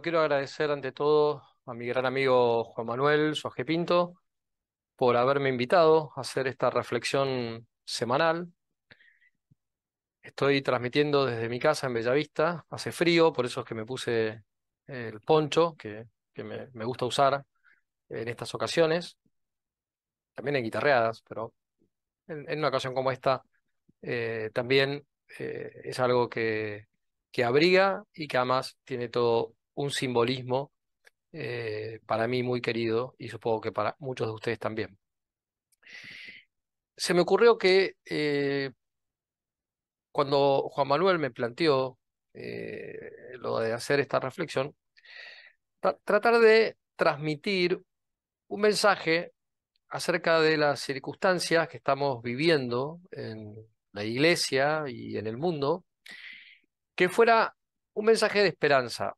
quiero agradecer ante todo a mi gran amigo Juan Manuel Soje Pinto por haberme invitado a hacer esta reflexión semanal. Estoy transmitiendo desde mi casa en Bellavista, hace frío, por eso es que me puse el poncho que, me, gusta usar en estas ocasiones, también en guitarreadas, pero en, una ocasión como esta eh, también eh, es algo que abriga y que además tiene todo un simbolismo eh, para mí muy querido y supongo que para muchos de ustedes también. Se me ocurrió que eh, cuando Juan Manuel me planteó eh, lo de hacer esta reflexión, tratar de transmitir un mensaje acerca de las circunstancias que estamos viviendo en la iglesia y en el mundo, que fuera un mensaje de esperanza,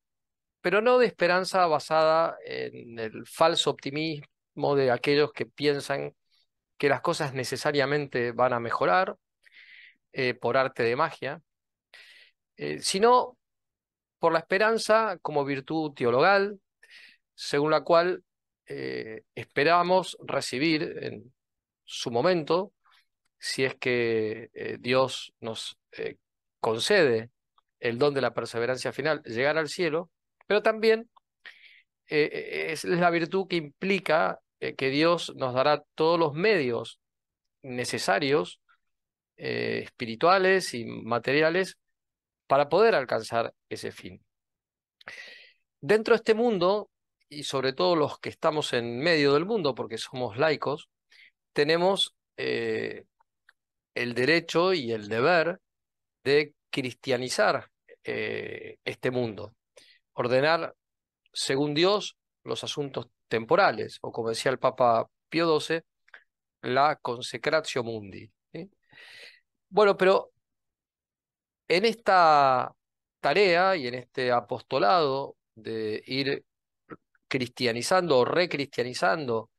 pero no de esperanza basada en el falso optimismo de aquellos que piensan que las cosas necesariamente van a mejorar eh, por arte de magia, eh, sino por la esperanza como virtud teologal, según la cual eh, esperamos recibir en su momento, si es que Dios nos concede el don de la perseverancia final, llegar al cielo, pero también eh, eh, es la virtud que implica eh, que Dios nos dará todos los medios necesarios, espirituales y materiales, para poder alcanzar ese fin. Dentro de este mundo, y sobre todo los que estamos en medio del mundo, porque somos laicos, tenemos el derecho y el deber de cristianizar este mundo ordenar según Dios los asuntos temporales, o como decía el Papa Pío XII, la consecratio mundi. Bueno, pero en esta tarea y en este apostolado de ir cristianizando o recristianizando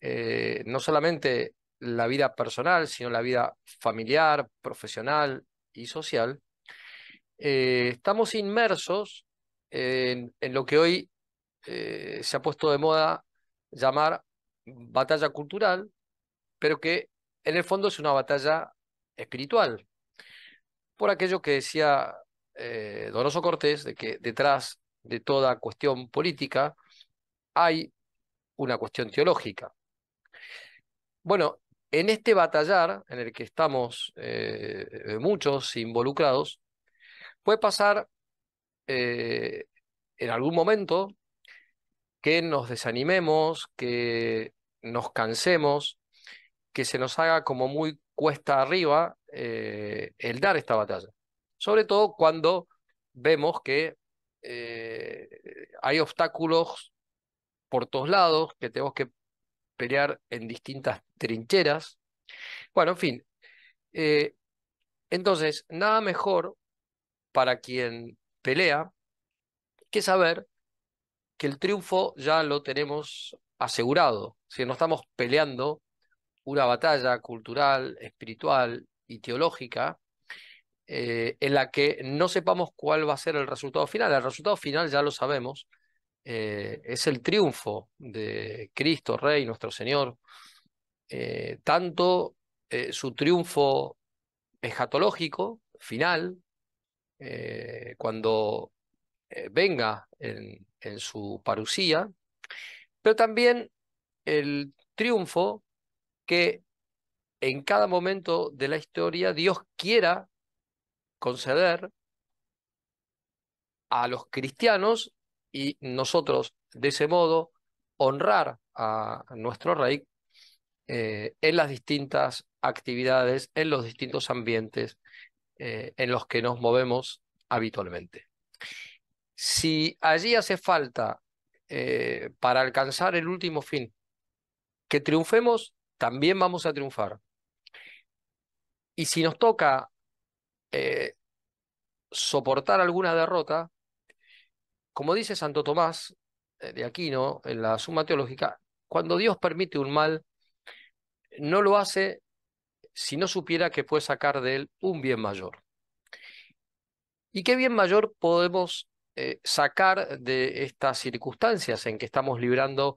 eh, no solamente la vida personal, sino la vida familiar, profesional y social, eh, estamos inmersos en, lo que hoy eh, se ha puesto de moda llamar batalla cultural, pero que en el fondo es una batalla espiritual. Por aquello que decía eh, Donoso Cortés, de que detrás de toda cuestión política hay una cuestión teológica. Bueno, en este batallar en el que estamos eh, muchos involucrados, puede pasar eh, en algún momento que nos desanimemos, que nos cansemos, que se nos haga como muy cuesta arriba eh, el dar esta batalla. Sobre todo cuando vemos que eh, hay obstáculos por todos lados, que tenemos que pelear en distintas trincheras. Bueno, en fin. entonces, nada mejor para quien pelea, que saber que el triunfo ya lo tenemos asegurado. Si no estamos peleando una batalla cultural, espiritual y teológica, eh, en la que no sepamos cuál va a ser el resultado final. El resultado final ya lo sabemos, eh, es el triunfo de Cristo, Rey, nuestro Señor. Eh, tanto su triunfo escatológico, final, eh, cuando eh, venga en, su parusía, pero también el triunfo que en cada momento de la historia Dios quiera conceder a los cristianos y nosotros de ese modo honrar a nuestro rey eh, en las distintas actividades, en los distintos ambientes eh, en los que nos movemos habitualmente. Si allí hace falta, eh, para alcanzar el último fin, que triunfemos, también vamos a triunfar. Y si nos toca eh, soportar alguna derrota, como dice Santo Tomás de Aquino en la Suma Teológica, cuando Dios permite un mal, no lo hace si no supiera que puede sacar de él un bien mayor. ¿Y qué bien mayor podemos eh, sacar de estas circunstancias en que estamos librando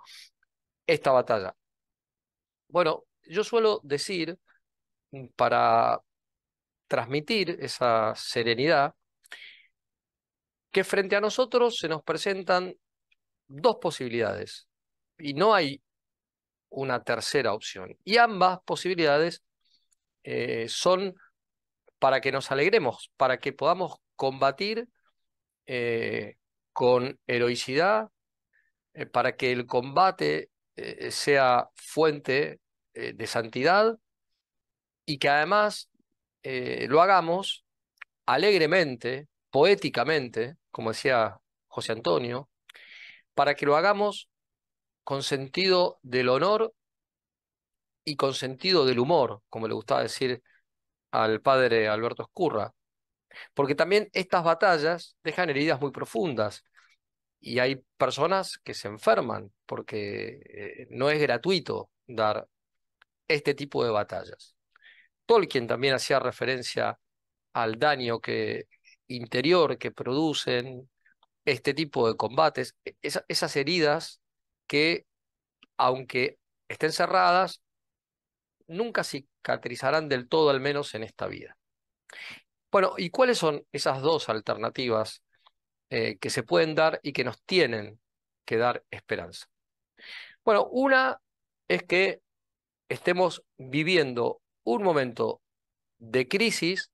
esta batalla? Bueno, yo suelo decir, mm, para transmitir esa serenidad, que frente a nosotros se nos presentan dos posibilidades y no hay una tercera opción. Y ambas posibilidades eh, son para que nos alegremos, para que podamos combatir eh, con heroicidad, eh, para que el combate sea fuente de santidad y que además lo hagamos alegremente, poéticamente, como decía José Antonio, para que lo hagamos con sentido del honor y con sentido del humor, como le gustaba decir al padre Alberto Escurra, porque también estas batallas dejan heridas muy profundas y hay personas que se enferman porque eh, no es gratuito dar este tipo de batallas. Tolkien también hacía referencia al daño que, interior que producen este tipo de combates, e, esas heridas que, aunque estén cerradas, nunca cicatrizarán del todo, al menos en esta vida. Bueno, ¿y cuáles son esas dos alternativas eh, que se pueden dar y que nos tienen que dar esperanza? Bueno, una es que estemos viviendo un momento de crisis,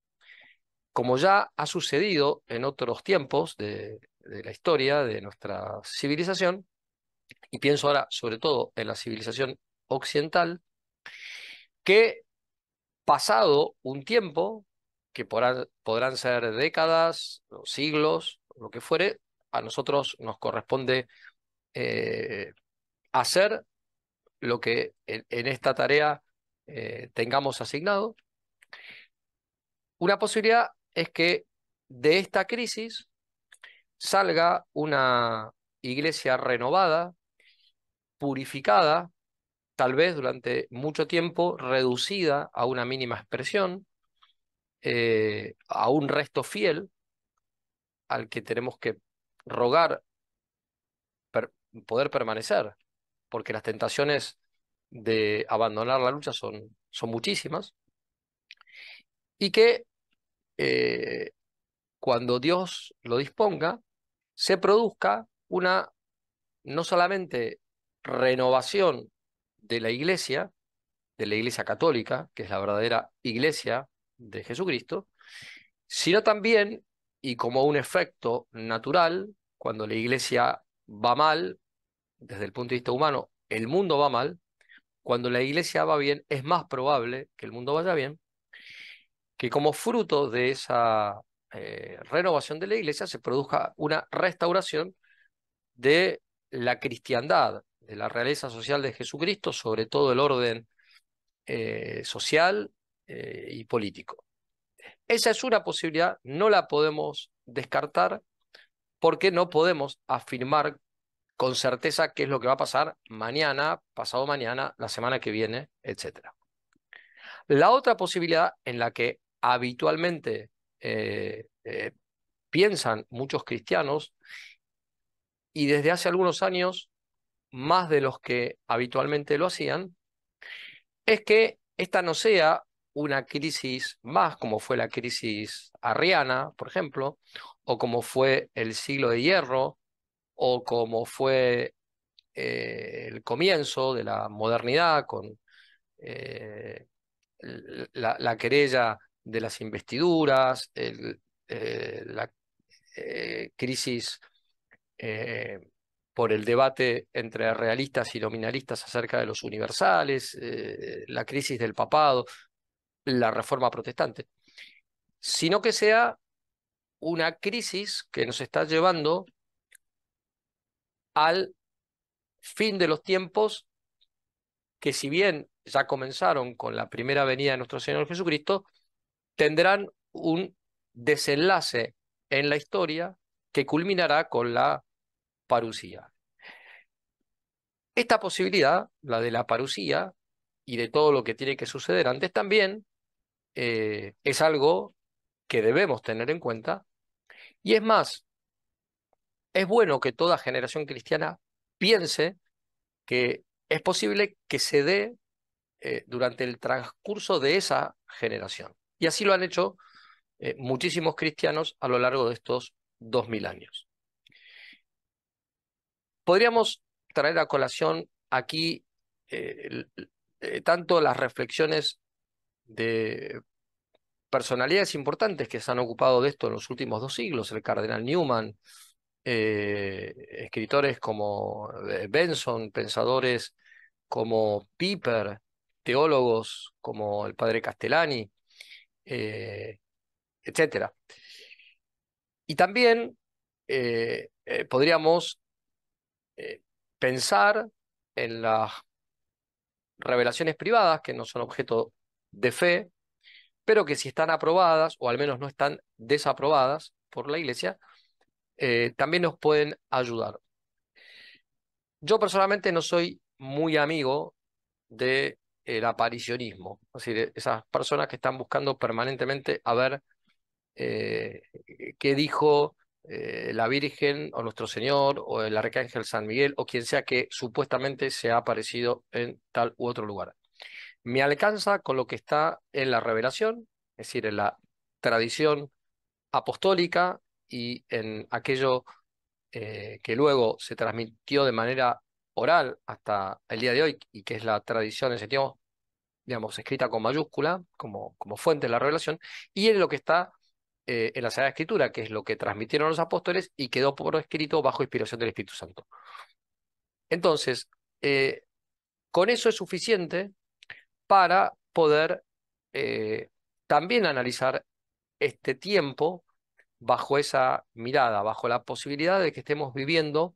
como ya ha sucedido en otros tiempos de la historia de nuestra civilización, y pienso ahora sobre todo en la civilización occidental, que pasado un tiempo, que podrán, ser décadas, siglos, lo que fuere, a nosotros nos corresponde eh, hacer lo que en, esta tarea eh, tengamos asignado. Una posibilidad es que de esta crisis salga una iglesia renovada, purificada, tal vez durante mucho tiempo reducida a una mínima expresión, eh, a un resto fiel al que tenemos que rogar poder permanecer, porque las tentaciones de abandonar la lucha son, son muchísimas, y que eh, cuando Dios lo disponga, se produzca una no solamente renovación de la iglesia, de la iglesia católica, que es la verdadera iglesia de Jesucristo, sino también, y como un efecto natural, cuando la iglesia va mal, desde el punto de vista humano, el mundo va mal, cuando la iglesia va bien, es más probable que el mundo vaya bien, que como fruto de esa eh, renovación de la iglesia se produzca una restauración de la cristiandad, de la realeza social de Jesucristo sobre todo el orden eh, social eh, y político. Esa es una posibilidad, no la podemos descartar porque no podemos afirmar con certeza qué es lo que va a pasar mañana, pasado mañana, la semana que viene, etc. La otra posibilidad en la que habitualmente eh, piensan muchos cristianos y desde hace algunos años más de los que habitualmente lo hacían, es que esta no sea una crisis más como fue la crisis arriana, por ejemplo, o como fue el siglo de hierro, o como fue eh, el comienzo de la modernidad con eh, la, querella de las investiduras, eh, la crisis por el debate entre realistas y nominalistas acerca de los universales, eh, la crisis del papado, la reforma protestante, sino que sea una crisis que nos está llevando al fin de los tiempos que si bien ya comenzaron con la primera venida de nuestro Señor Jesucristo, tendrán un desenlace en la historia que culminará con la esta posibilidad, la de la parusía y de todo lo que tiene que suceder antes también, eh, es algo que debemos tener en cuenta. Y es más, es bueno que toda generación cristiana piense que es posible que se dé eh, durante el transcurso de esa generación. Y así lo han hecho eh, muchísimos cristianos a lo largo de estos dos mil años. Podríamos traer a colación aquí eh, eh, tanto las reflexiones de personalidades importantes que se han ocupado de esto en los últimos dos siglos, el cardenal Newman, eh, escritores como Benson, pensadores como Piper, teólogos como el padre Castellani, etc. Y también podríamos eh, pensar en las revelaciones privadas que no son objeto de fe, pero que si están aprobadas, o al menos no están desaprobadas por la Iglesia, eh, también nos pueden ayudar. Yo personalmente no soy muy amigo del el aparicionismo, es decir, esas personas que están buscando permanentemente a ver eh, qué dijo eh, la Virgen o Nuestro Señor o el Arcángel San Miguel o quien sea que supuestamente se ha aparecido en tal u otro lugar. Me alcanza con lo que está en la revelación, es decir, en la tradición apostólica y en aquello eh, que luego se transmitió de manera oral hasta el día de hoy y que es la tradición en sentido, digamos, escrita con mayúscula como, como fuente de la revelación, y en lo que está eh, en la Sagrada Escritura, que es lo que transmitieron los apóstoles y quedó por escrito bajo inspiración del Espíritu Santo. Entonces, eh, con eso es suficiente para poder eh, también analizar este tiempo bajo esa mirada, bajo la posibilidad de que estemos viviendo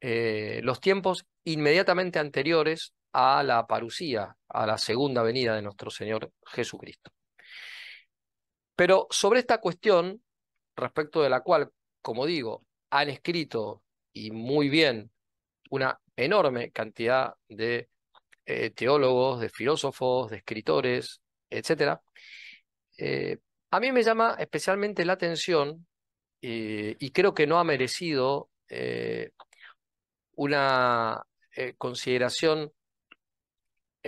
los tiempos inmediatamente anteriores a la parucía, a la segunda venida de nuestro Señor Jesucristo. Pero sobre esta cuestión, respecto de la cual, como digo, han escrito y muy bien una enorme cantidad de eh, teólogos, de filósofos, de escritores, etc. Eh, a mí me llama especialmente la atención eh, y creo que no ha merecido una consideración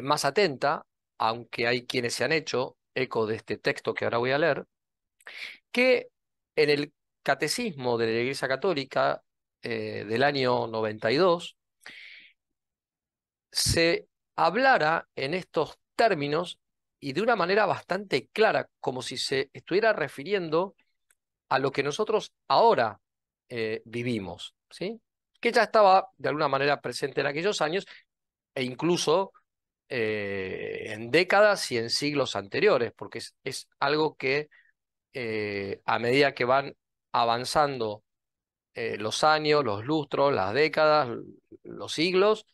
más atenta, aunque hay quienes se han hecho eco de este texto que ahora voy a leer, que en el Catecismo de la Iglesia Católica eh, del año 92 se hablara en estos términos y de una manera bastante clara, como si se estuviera refiriendo a lo que nosotros ahora eh, vivimos, ¿sí? que ya estaba de alguna manera presente en aquellos años e incluso eh, en décadas y en siglos anteriores, porque es, algo que eh, a medida que van avanzando eh, los años, los lustros, las décadas, los siglos,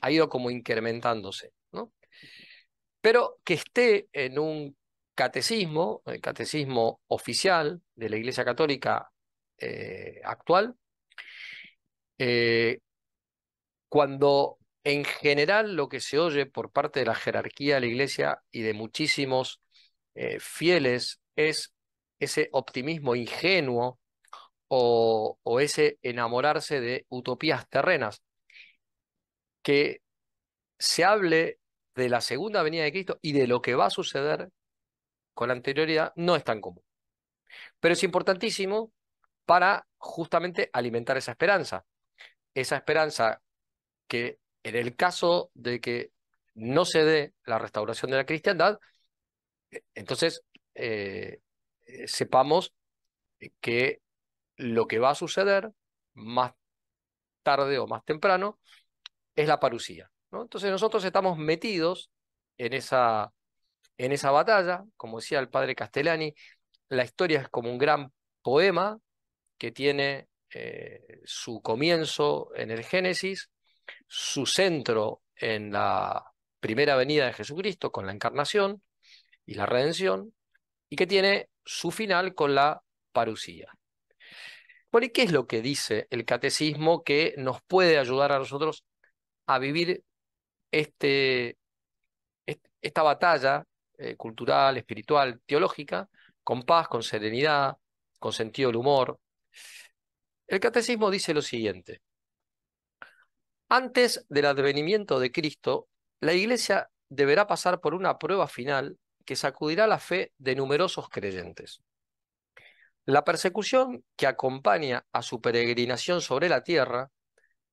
ha ido como incrementándose. ¿no? Pero que esté en un catecismo, el catecismo oficial de la Iglesia Católica actual, cuando en general lo que se oye por parte de la jerarquía de la iglesia y de muchísimos eh, fieles es ese optimismo ingenuo o, o, ese enamorarse de utopías terrenas. Que se hable de la segunda venida de Cristo y de lo que va a suceder con la anterioridad no es tan común. Pero es importantísimo para justamente alimentar esa esperanza. Esa esperanza que en el caso de que no se dé la restauración de la cristiandad, eh, entonces eh, sepamos que lo que va a suceder más tarde o más temprano es la parucía. Entonces nosotros estamos metidos en esa, en esa batalla, como decía el padre Castellani, la historia es como un gran poema que tiene eh, su comienzo en el Génesis, su centro en la primera venida de Jesucristo con la encarnación y la redención, y que tiene su final con la parucía. Bueno, ¿y qué es lo que dice el catecismo que nos puede ayudar a nosotros a vivir este, esta batalla eh, cultural, espiritual, teológica, con paz, con serenidad, con sentido del humor? El catecismo dice lo siguiente, antes del advenimiento de Cristo, la Iglesia deberá pasar por una prueba final que sacudirá la fe de numerosos creyentes. La persecución que acompaña a su peregrinación sobre la tierra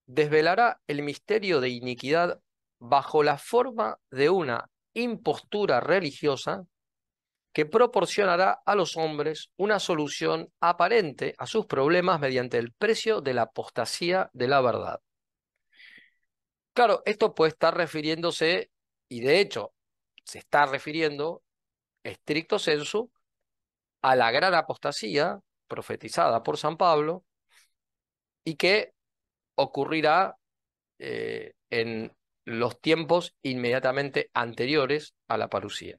desvelará el misterio de iniquidad bajo la forma de una impostura religiosa que proporcionará a los hombres una solución aparente a sus problemas mediante el precio de la apostasía de la verdad. Claro, esto puede estar refiriéndose, y de hecho se está refiriendo, estricto sensu, a la gran apostasía profetizada por San Pablo y que ocurrirá eh, en los tiempos inmediatamente anteriores a la parucía.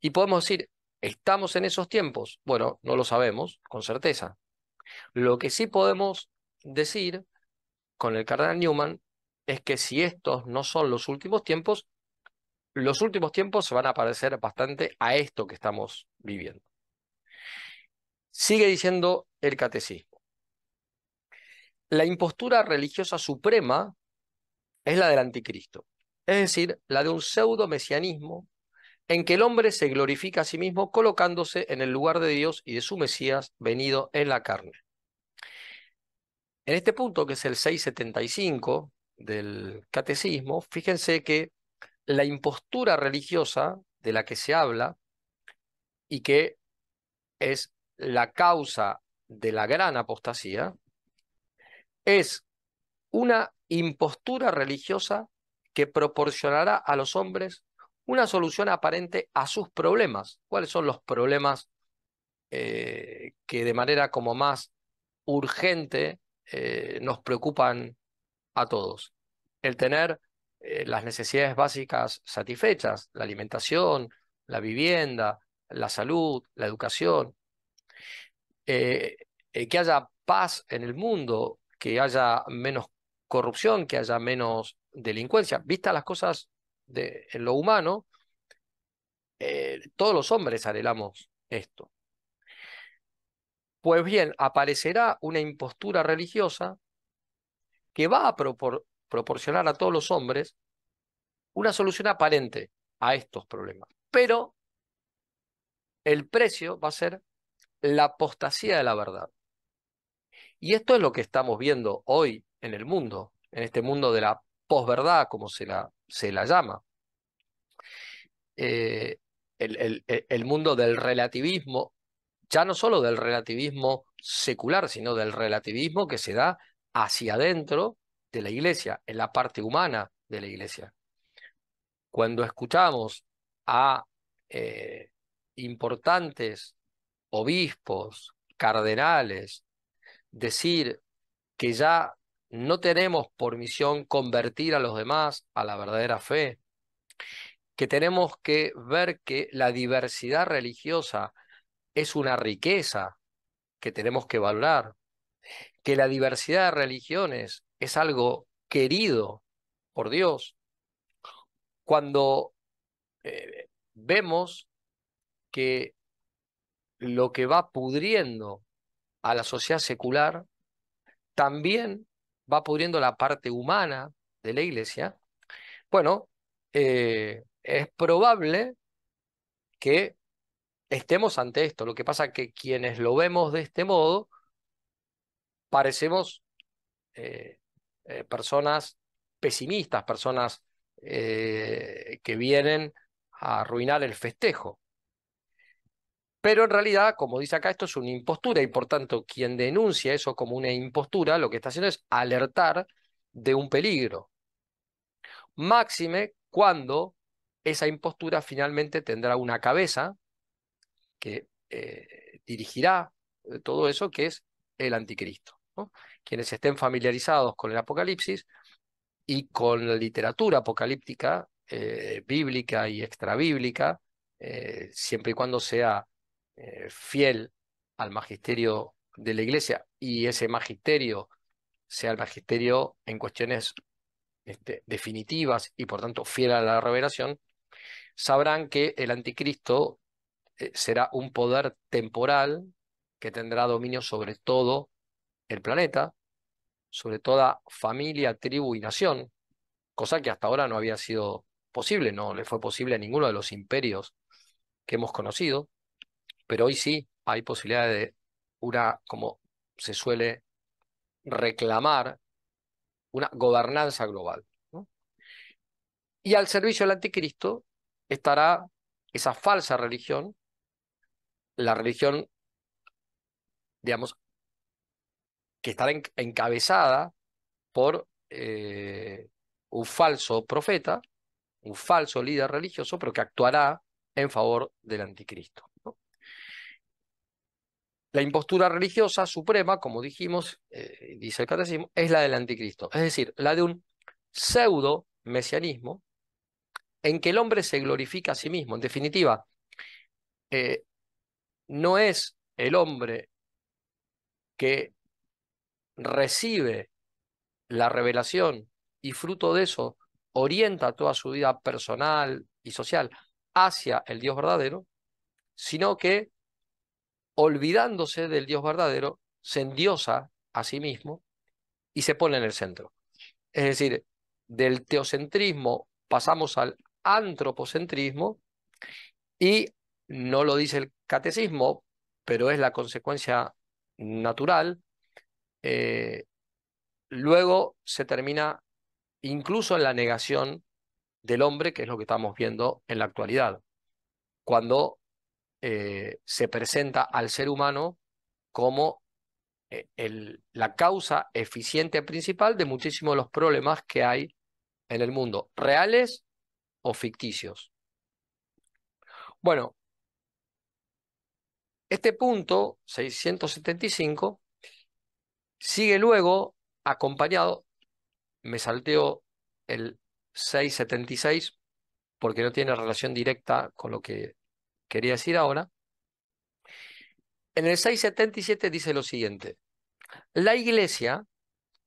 Y podemos decir, ¿estamos en esos tiempos? Bueno, no lo sabemos con certeza. Lo que sí podemos decir con el cardenal Newman es que si estos no son los últimos tiempos, los últimos tiempos se van a parecer bastante a esto que estamos viviendo. Sigue diciendo el catecismo. La impostura religiosa suprema es la del anticristo, es decir, la de un pseudo mesianismo en que el hombre se glorifica a sí mismo colocándose en el lugar de Dios y de su Mesías venido en la carne. En este punto, que es el 675, del catecismo, fíjense que la impostura religiosa de la que se habla y que es la causa de la gran apostasía, es una impostura religiosa que proporcionará a los hombres una solución aparente a sus problemas. ¿Cuáles son los problemas eh, que de manera como más urgente eh, nos preocupan a todos. El tener eh, las necesidades básicas satisfechas, la alimentación, la vivienda, la salud, la educación, eh, eh, que haya paz en el mundo, que haya menos corrupción, que haya menos delincuencia. Vistas las cosas de, en lo humano, todos los hombres anhelamos esto. Pues bien, aparecerá una impostura religiosa que va a proporcionar a todos los hombres una solución aparente a estos problemas. Pero el precio va a ser la apostasía de la verdad. Y esto es lo que estamos viendo hoy en el mundo, en este mundo de la posverdad, como se la, se la llama. Eh, el, el mundo del relativismo, ya no solo del relativismo secular, sino del relativismo que se da hacia adentro de la iglesia, en la parte humana de la iglesia. Cuando escuchamos a eh, importantes obispos, cardenales, decir que ya no tenemos por misión convertir a los demás a la verdadera fe, que tenemos que ver que la diversidad religiosa es una riqueza que tenemos que valorar, que la diversidad de religiones es algo querido por Dios, cuando eh, vemos que lo que va pudriendo a la sociedad secular también va pudriendo la parte humana de la iglesia, bueno, eh, es probable que estemos ante esto. Lo que pasa es que quienes lo vemos de este modo, parecemos eh, eh, personas pesimistas, personas eh, que vienen a arruinar el festejo. Pero en realidad, como dice acá, esto es una impostura y por tanto quien denuncia eso como una impostura, lo que está haciendo es alertar de un peligro. Máxime cuando esa impostura finalmente tendrá una cabeza que dirigirá todo eso, que es el anticristo. Quienes estén familiarizados con el Apocalipsis y con la literatura apocalíptica, eh, bíblica y extrabíblica, bíblica, eh, siempre y cuando sea eh, fiel al magisterio de la Iglesia y ese magisterio sea el magisterio en cuestiones este, definitivas y por tanto fiel a la revelación, sabrán que el anticristo será un poder temporal que tendrá dominio sobre todo el planeta, sobre toda familia, tribu y nación, cosa que hasta ahora no había sido posible, no le fue posible a ninguno de los imperios que hemos conocido, pero hoy sí hay posibilidad de una, como se suele reclamar, una gobernanza global. Y al servicio del anticristo estará esa falsa religión, la religión, digamos, que estará encabezada por eh, un falso profeta, un falso líder religioso, pero que actuará en favor del anticristo. La impostura religiosa suprema, como dijimos, eh, dice el catecismo, es la del anticristo, es decir, la de un pseudo mesianismo en que el hombre se glorifica a sí mismo. En definitiva, eh, no es el hombre que recibe la revelación y fruto de eso orienta toda su vida personal y social hacia el Dios verdadero, sino que olvidándose del Dios verdadero, se endiosa a sí mismo y se pone en el centro. Es decir, del teocentrismo pasamos al antropocentrismo y no lo dice el catecismo, pero es la consecuencia natural, eh, luego se termina incluso en la negación del hombre, que es lo que estamos viendo en la actualidad, cuando eh, se presenta al ser humano como eh, la causa eficiente principal de muchísimos de los problemas que hay en el mundo, reales o ficticios. Bueno, este punto 675 Sigue luego, acompañado, me salteo el 676 porque no tiene relación directa con lo que quería decir ahora. En el 677 dice lo siguiente, la iglesia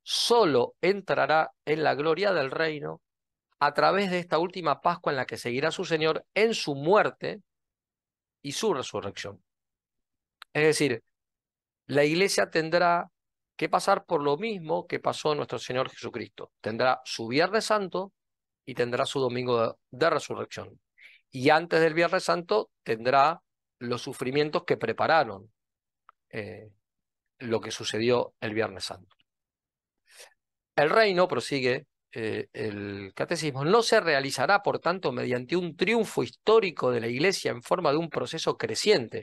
solo entrará en la gloria del reino a través de esta última Pascua en la que seguirá su Señor en su muerte y su resurrección. Es decir, la iglesia tendrá que pasar por lo mismo que pasó nuestro Señor Jesucristo. Tendrá su Viernes Santo y tendrá su Domingo de, Resurrección. Y antes del Viernes Santo tendrá los sufrimientos que prepararon eh, lo que sucedió el Viernes Santo. El reino, prosigue eh, el catecismo, no se realizará, por tanto, mediante un triunfo histórico de la Iglesia en forma de un proceso creciente.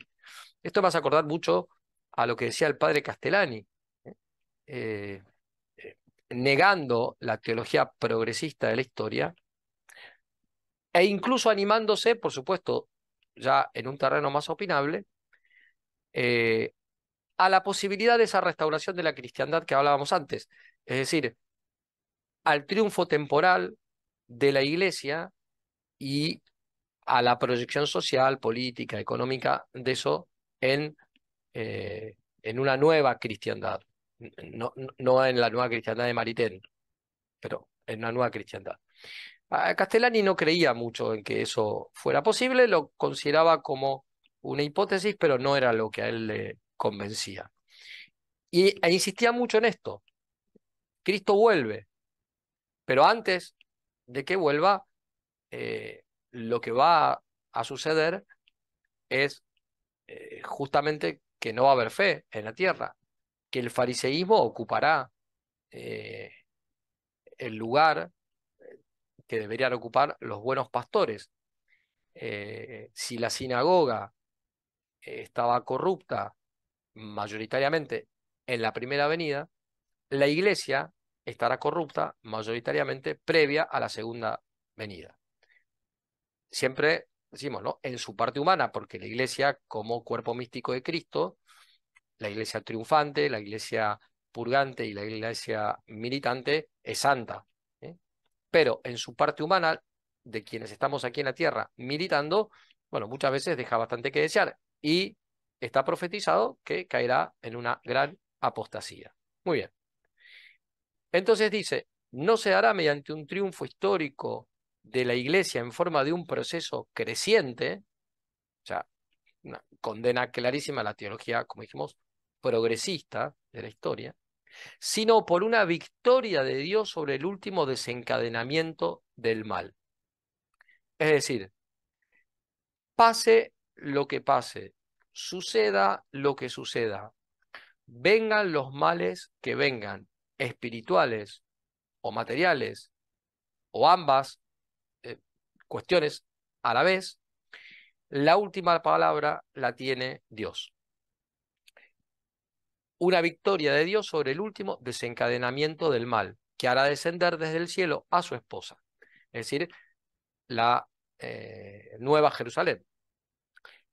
Esto me hace acordar mucho a lo que decía el padre Castellani, eh, eh, negando la teología progresista de la historia e incluso animándose, por supuesto, ya en un terreno más opinable, eh, a la posibilidad de esa restauración de la cristiandad que hablábamos antes, es decir, al triunfo temporal de la iglesia y a la proyección social, política, económica de eso en, en una nueva cristiandad no, en la nueva cristiandad de Maritén, pero en la nueva cristiandad. Castellani no creía mucho en que eso fuera posible, lo consideraba como una hipótesis, pero no era lo que a él le convencía. Y e insistía mucho en esto. Cristo vuelve, pero antes de que vuelva, eh, lo que va a suceder es eh, justamente que no va a haber fe en la tierra que el fariseísmo ocupará eh, el lugar eh, que deberían ocupar los buenos pastores. Eh, si la sinagoga estaba corrupta mayoritariamente en la primera venida, la iglesia estará corrupta mayoritariamente previa a la segunda venida. Siempre decimos, ¿no? En su parte humana, porque la iglesia como cuerpo místico de Cristo la iglesia triunfante, la iglesia purgante y la iglesia militante es santa. ¿eh? Pero en su parte humana, de quienes estamos aquí en la tierra militando, bueno, muchas veces deja bastante que desear y está profetizado que caerá en una gran apostasía. Muy bien. Entonces dice, no se hará mediante un triunfo histórico de la iglesia en forma de un proceso creciente, o sea, una condena clarísima a la teología, como dijimos, progresista de la historia, sino por una victoria de Dios sobre el último desencadenamiento del mal. Es decir, pase lo que pase, suceda lo que suceda, vengan los males que vengan, espirituales o materiales, o ambas eh, cuestiones a la vez, la última palabra la tiene Dios una victoria de Dios sobre el último desencadenamiento del mal, que hará descender desde el cielo a su esposa, es decir, la eh, Nueva Jerusalén.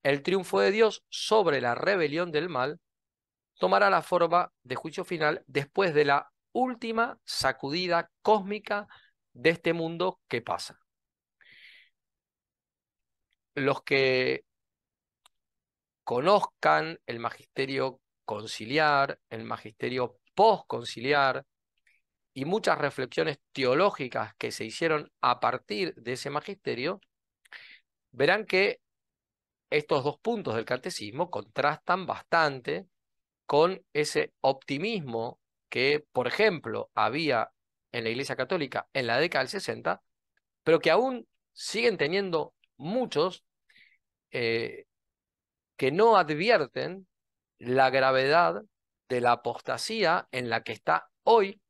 El triunfo de Dios sobre la rebelión del mal tomará la forma de juicio final después de la última sacudida cósmica de este mundo que pasa. Los que conozcan el magisterio conciliar, el magisterio posconciliar y muchas reflexiones teológicas que se hicieron a partir de ese magisterio, verán que estos dos puntos del catecismo contrastan bastante con ese optimismo que, por ejemplo, había en la Iglesia Católica en la década del 60, pero que aún siguen teniendo muchos eh, que no advierten la gravedad de la apostasía en la que está hoy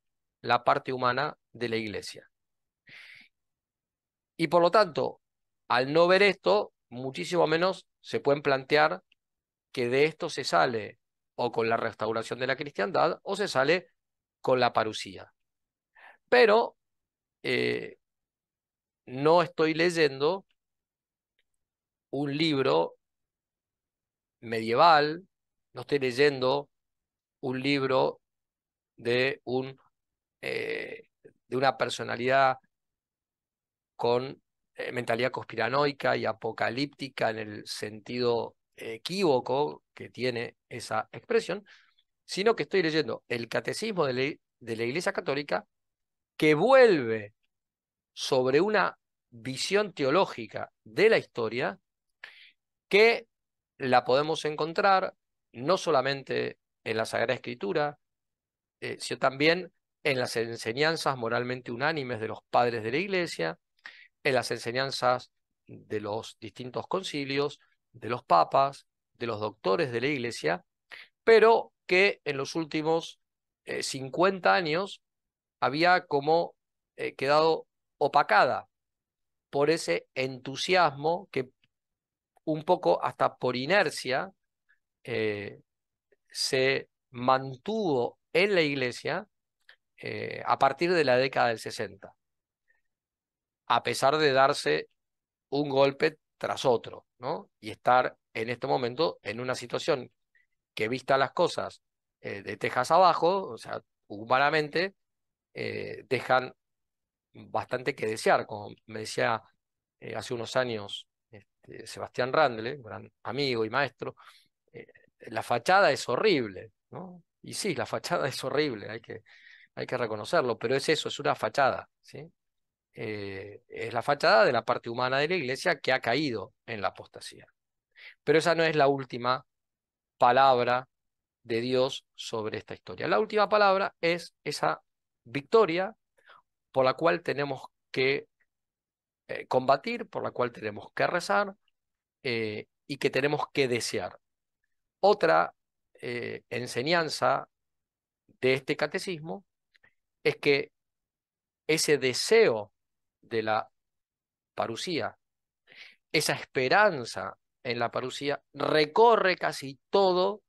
la parte humana de la iglesia. Y por lo tanto, al no ver esto, muchísimo menos se pueden plantear que de esto se sale o con la restauración de la cristiandad o se sale con la parucía. Pero eh, no estoy leyendo un libro medieval no estoy leyendo un libro de, un, eh, de una personalidad con eh, mentalidad conspiranoica y apocalíptica en el sentido equívoco que tiene esa expresión, sino que estoy leyendo el catecismo de, de la Iglesia Católica que vuelve sobre una visión teológica de la historia que la podemos encontrar no solamente en la Sagrada Escritura, eh, sino también en las enseñanzas moralmente unánimes de los padres de la Iglesia, en las enseñanzas de los distintos concilios, de los papas, de los doctores de la Iglesia, pero que en los últimos 50 eh, años había como eh, quedado opacada por ese entusiasmo que un poco hasta por inercia eh, se mantuvo en la iglesia eh, a partir de la década del 60, a pesar de darse un golpe tras otro, ¿no? Y estar en este momento en una situación que vista las cosas eh, de Texas abajo, o sea, humanamente, dejan bastante que desear, como me decía hace unos años este, Sebastián Randle, gran amigo y maestro, eh, la fachada es horrible, ¿no? Y sí, la fachada es horrible, hay que, hay que reconocerlo, pero es eso, es una fachada, ¿sí? Eh, es la fachada de la parte humana de la iglesia que ha caído en la apostasía. Pero esa no es la última palabra de Dios sobre esta historia. La última palabra es esa victoria por la cual tenemos que eh, combatir, por la cual tenemos que rezar y que tenemos que desear. Otra eh, enseñanza de este catecismo es que ese deseo de la parucía, esa esperanza en la parucía, recorre casi todo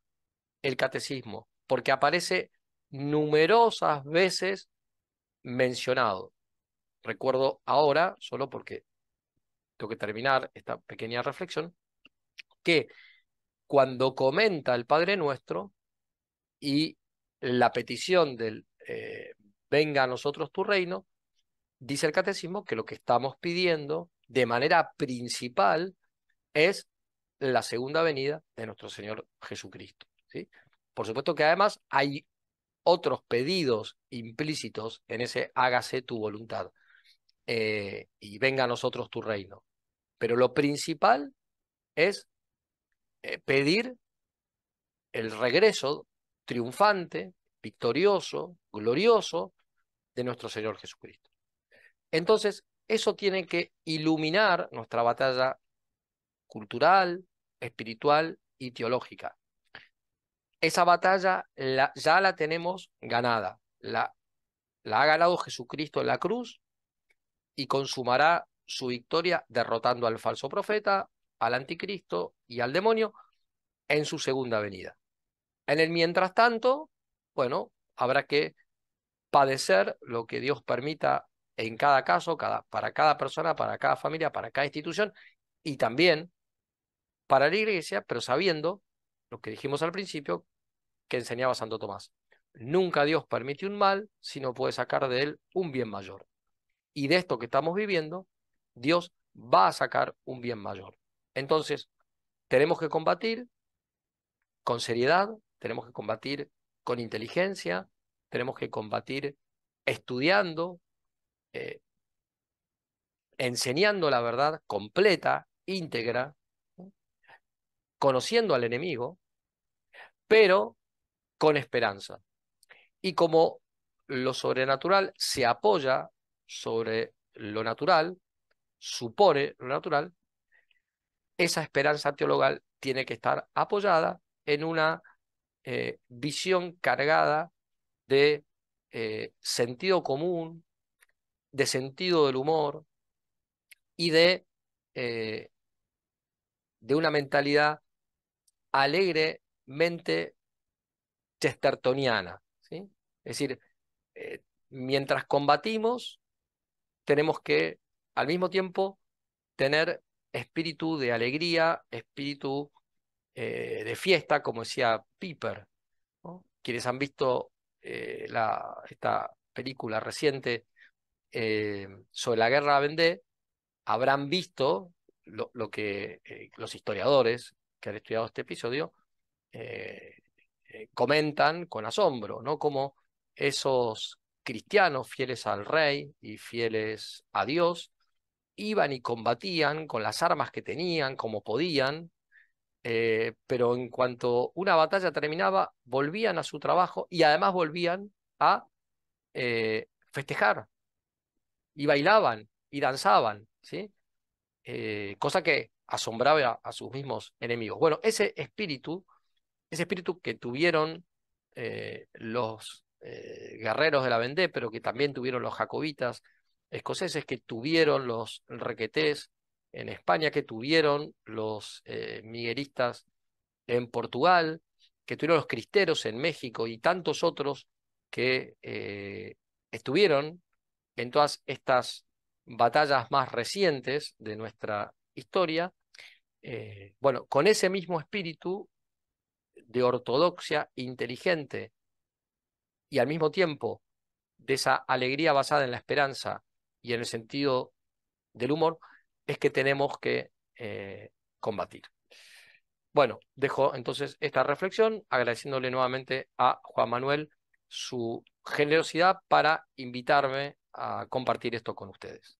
el catecismo, porque aparece numerosas veces mencionado. Recuerdo ahora, solo porque tengo que terminar esta pequeña reflexión, que cuando comenta el Padre Nuestro y la petición del eh, venga a nosotros tu reino, dice el catecismo que lo que estamos pidiendo de manera principal es la segunda venida de nuestro Señor Jesucristo. ¿sí? Por supuesto que además hay otros pedidos implícitos en ese hágase tu voluntad eh, y venga a nosotros tu reino. Pero lo principal es eh, pedir el regreso triunfante, victorioso, glorioso de nuestro Señor Jesucristo. Entonces, eso tiene que iluminar nuestra batalla cultural, espiritual y teológica. Esa batalla ya la tenemos ganada, la, la ha ganado Jesucristo en la cruz y consumará su victoria derrotando al falso profeta, al anticristo y al demonio en su segunda venida. En el mientras tanto, bueno, habrá que padecer lo que Dios permita en cada caso, cada, para cada persona, para cada familia, para cada institución y también para la iglesia, pero sabiendo lo que dijimos al principio que enseñaba Santo Tomás. Nunca Dios permite un mal, sino puede sacar de él un bien mayor. Y de esto que estamos viviendo, Dios va a sacar un bien mayor. Entonces, tenemos que combatir con seriedad, tenemos que combatir con inteligencia, tenemos que combatir estudiando, eh, enseñando la verdad completa, íntegra, conociendo al enemigo, pero con esperanza. Y como lo sobrenatural se apoya sobre lo natural, supone lo natural, esa esperanza teologal tiene que estar apoyada en una eh, visión cargada de eh, sentido común, de sentido del humor y de, eh, de una mentalidad alegremente chestertoniana. ¿sí? Es decir, mientras combatimos, tenemos que al mismo tiempo tener espíritu de alegría, espíritu eh, de fiesta, como decía Piper. Quienes han visto eh, esta película reciente eh, sobre la guerra Vendée habrán visto lo, lo que los historiadores que han estudiado este episodio comentan con asombro, ¿no? Como esos cristianos fieles al rey y fieles a Dios iban y combatían con las armas que tenían, como podían, eh, pero en cuanto una batalla terminaba, volvían a su trabajo y además volvían a eh, festejar y bailaban y danzaban, ¿sí? Eh, cosa que asombraba a, sus mismos enemigos. Bueno, ese espíritu, ese espíritu que tuvieron los guerreros de la Vendée, pero que también tuvieron los jacobitas, escoceses que tuvieron los requetés en España, que tuvieron los eh, migueristas en Portugal, que tuvieron los cristeros en México y tantos otros que eh, estuvieron en todas estas batallas más recientes de nuestra historia. Eh, bueno, con ese mismo espíritu de ortodoxia inteligente y al mismo tiempo de esa alegría basada en la esperanza y en el sentido del humor es que tenemos que eh, combatir. Bueno, dejo entonces esta reflexión agradeciéndole nuevamente a Juan Manuel su generosidad para invitarme a compartir esto con ustedes.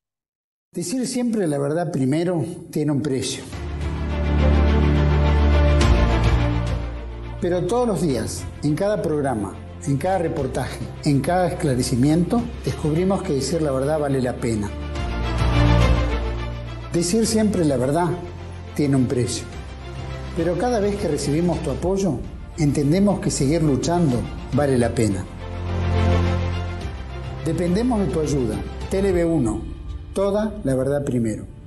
Decir siempre la verdad primero tiene un precio. Pero todos los días, en cada programa, en cada reportaje, en cada esclarecimiento, descubrimos que decir la verdad vale la pena. Decir siempre la verdad tiene un precio. Pero cada vez que recibimos tu apoyo, entendemos que seguir luchando vale la pena. Dependemos de tu ayuda. TLB1. Toda la verdad primero.